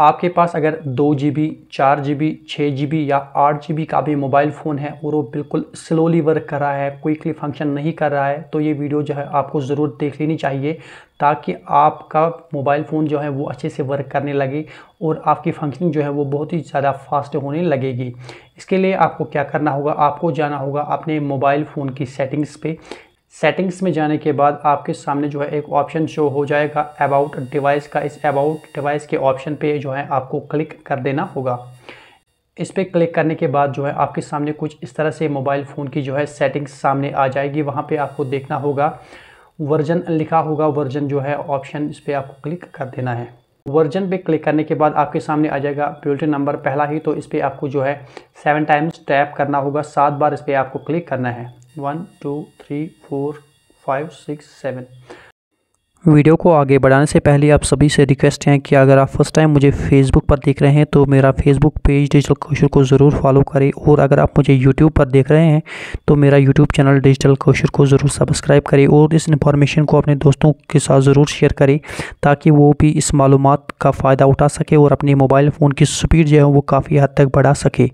आपके पास अगर दो जी बी चार जी बी छः जी बी या आठ जी बी का भी मोबाइल फ़ोन है और वो बिल्कुल स्लोली वर्क कर रहा है क्विकली फंक्शन नहीं कर रहा है तो ये वीडियो जो है आपको ज़रूर देख लेनी चाहिए ताकि आपका मोबाइल फ़ोन जो है वो अच्छे से वर्क करने लगे और आपकी फंक्शनिंग जो है वो बहुत ही ज़्यादा फास्ट होने लगेगी इसके लिए आपको क्या करना होगा आपको जाना होगा अपने मोबाइल फ़ोन की सेटिंग्स पे सेटिंग्स में जाने के बाद आपके सामने जो है एक ऑप्शन शो हो जाएगा अबाउट डिवाइस का इस अबाउट डिवाइस के ऑप्शन पे जो है आपको क्लिक कर देना होगा इस पर क्लिक करने के बाद जो है आपके सामने कुछ इस तरह से मोबाइल फ़ोन की जो है सेटिंग्स सामने आ जाएगी वहाँ पे आपको देखना होगा वर्जन लिखा होगा वर्जन जो है ऑप्शन इस पर आपको क्लिक कर देना है वर्जन पे क्लिक करने के बाद आपके सामने आ जाएगा प्योरिटी नंबर पहला ही तो इस पर आपको जो है सेवन टाइम्स टैप करना होगा सात बार इस पर आपको क्लिक करना है one two three four five six seven video को आगे बढ़ाने से पहले आप सभी से रिक्वेस्ट हैं कि अगर आप फर्स्ट टाइम मुझे फेसबुक पर देख रहे हैं तो मेरा फेसबुक पेज डिजिटल कौशल को ज़रूर फॉलो करें और अगर आप मुझे यूट्यूब पर देख रहे हैं तो मेरा यूट्यूब चैनल डिजिटल कौशल को ज़रूर सब्सक्राइब करें और इस इन्फॉर्मेशन को अपने दोस्तों के साथ ज़रूर शेयर करें ताकि वो भी इस मालूम का फ़ायदा उठा सके और अपने मोबाइल फ़ोन की स्पीड जो है वो काफ़ी हद तक बढ़ा सके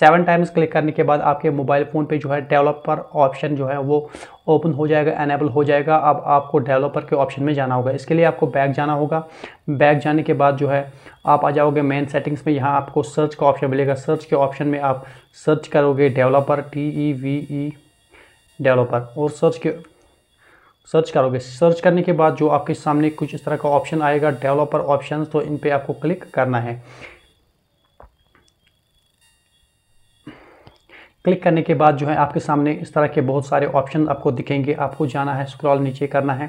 सेवन टाइम्स क्लिक करने के बाद आपके मोबाइल फ़ोन पे जो है डेवलपर ऑप्शन जो है वो ओपन हो जाएगा एनेबल हो जाएगा अब आपको डेवलपर के ऑप्शन में जाना होगा इसके लिए आपको बैक जाना होगा बैक जाने के बाद जो है आप आ जाओगे मेन सेटिंग्स में यहाँ आपको सर्च का ऑप्शन मिलेगा सर्च के ऑप्शन में आप सर्च करोगे developer T E V E developer और सर्च के सर्च करोगे सर्च करने के बाद जो आपके सामने कुछ इस तरह का ऑप्शन आएगा डेवलपर ऑप्शन तो इन पर आपको क्लिक करना है क्लिक करने के बाद जो है आपके सामने इस तरह के बहुत सारे ऑप्शन आपको दिखेंगे आपको जाना है स्क्रॉल नीचे करना है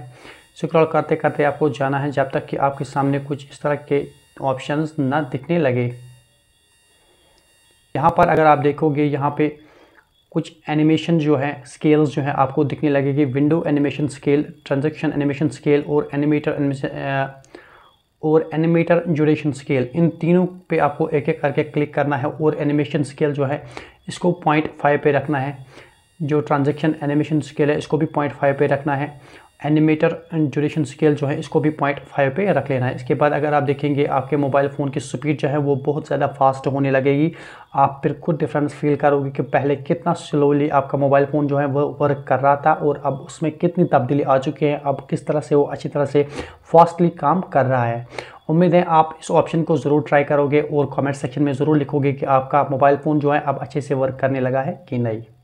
स्क्रॉल करते करते आपको जाना है जब तक कि आपके सामने कुछ इस तरह के ऑप्शंस ना दिखने लगे यहाँ पर अगर आप देखोगे यहाँ पे कुछ एनिमेशन जो है स्केल्स जो है आपको दिखने लगेगी window animation scale transaction animation scale और एनिमेटर और एनिमेटर ड्यूरेशन स्केल इन तीनों पे आपको एक एक करके क्लिक करना है और एनिमेशन स्केल जो है इसको पॉइंट फाइव पे रखना है जो ट्रांजेक्शन एनिमेशन स्केल है इसको भी पॉइंट फाइव पे रखना है एनिमेटर ड्यूरेशन स्केल जो है इसको भी पॉइंट फाइव पर रख लेना है इसके बाद अगर आप देखेंगे आपके मोबाइल फ़ोन की स्पीड जो है वो बहुत ज़्यादा फास्ट होने लगेगी आप फिर खुद डिफरेंस फील करोगे कि पहले कितना स्लोली आपका मोबाइल फ़ोन जो है वो वर्क कर रहा था और अब उसमें कितनी तब्दीली आ चुकी है अब किस तरह से वो अच्छी तरह से फास्टली काम कर रहा है उम्मीद है आप इस ऑप्शन को ज़रूर ट्राई करोगे और कमेंट सेक्शन में ज़रूर लिखोगे कि आपका मोबाइल फ़ोन जो है अब अच्छे से वर्क करने लगा है कि नहीं